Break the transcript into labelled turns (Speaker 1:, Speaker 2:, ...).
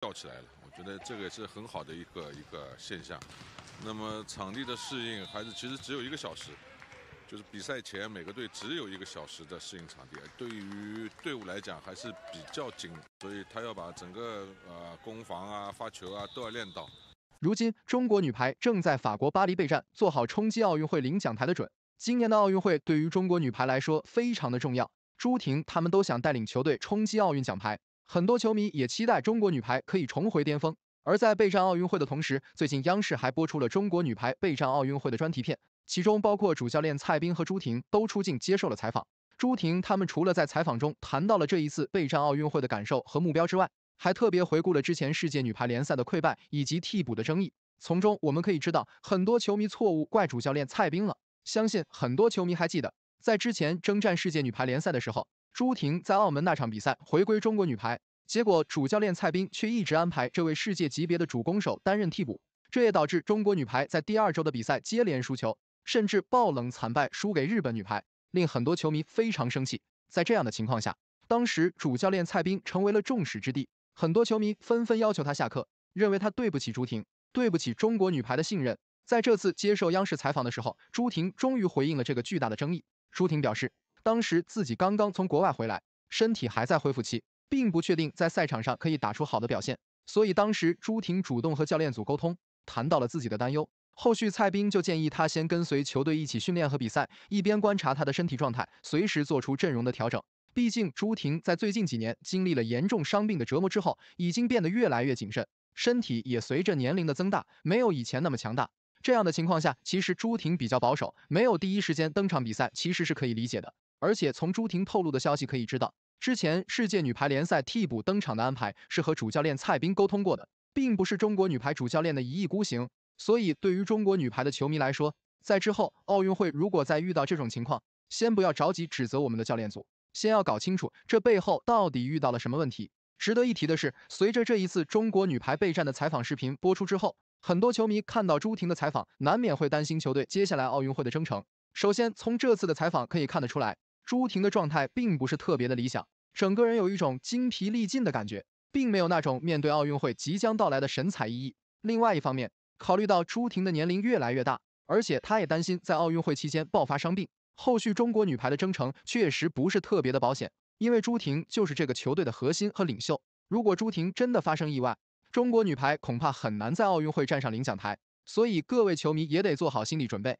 Speaker 1: 跳起来了，我觉得这个是很好的一个一个现象。那么场地的适应还是其实只有一个小时，就是比赛前每个队只有一个小时的适应场地，对于队伍来讲还是比较紧，所以他要把整个呃攻防啊、发球啊都要练到。
Speaker 2: 如今中国女排正在法国巴黎备战，做好冲击奥运会领奖台的准今年的奥运会对于中国女排来说非常的重要，朱婷他们都想带领球队冲击奥运奖牌。很多球迷也期待中国女排可以重回巅峰。而在备战奥运会的同时，最近央视还播出了中国女排备战奥运会的专题片，其中包括主教练蔡斌和朱婷都出镜接受了采访。朱婷他们除了在采访中谈到了这一次备战奥运会的感受和目标之外，还特别回顾了之前世界女排联赛的溃败以及替补的争议。从中我们可以知道，很多球迷错误怪主教练蔡斌了。相信很多球迷还记得，在之前征战世界女排联赛的时候。朱婷在澳门那场比赛回归中国女排，结果主教练蔡斌却一直安排这位世界级别的主攻手担任替补，这也导致中国女排在第二周的比赛接连输球，甚至爆冷惨败输给日本女排，令很多球迷非常生气。在这样的情况下，当时主教练蔡斌成为了众矢之的，很多球迷纷纷要求他下课，认为他对不起朱婷，对不起中国女排的信任。在这次接受央视采访的时候，朱婷终于回应了这个巨大的争议。朱婷表示。当时自己刚刚从国外回来，身体还在恢复期，并不确定在赛场上可以打出好的表现，所以当时朱婷主动和教练组沟通，谈到了自己的担忧。后续蔡斌就建议他先跟随球队一起训练和比赛，一边观察他的身体状态，随时做出阵容的调整。毕竟朱婷在最近几年经历了严重伤病的折磨之后，已经变得越来越谨慎，身体也随着年龄的增大，没有以前那么强大。这样的情况下，其实朱婷比较保守，没有第一时间登场比赛，其实是可以理解的。而且从朱婷透露的消息可以知道，之前世界女排联赛替补登场的安排是和主教练蔡斌沟通过的，并不是中国女排主教练的一意孤行。所以，对于中国女排的球迷来说，在之后奥运会如果再遇到这种情况，先不要着急指责我们的教练组，先要搞清楚这背后到底遇到了什么问题。值得一提的是，随着这一次中国女排备战的采访视频播出之后，很多球迷看到朱婷的采访，难免会担心球队接下来奥运会的征程。首先，从这次的采访可以看得出来。朱婷的状态并不是特别的理想，整个人有一种精疲力尽的感觉，并没有那种面对奥运会即将到来的神采奕奕。另外一方面，考虑到朱婷的年龄越来越大，而且她也担心在奥运会期间爆发伤病，后续中国女排的征程确实不是特别的保险。因为朱婷就是这个球队的核心和领袖，如果朱婷真的发生意外，中国女排恐怕很难在奥运会站上领奖台。所以各位球迷也得做好心理准备。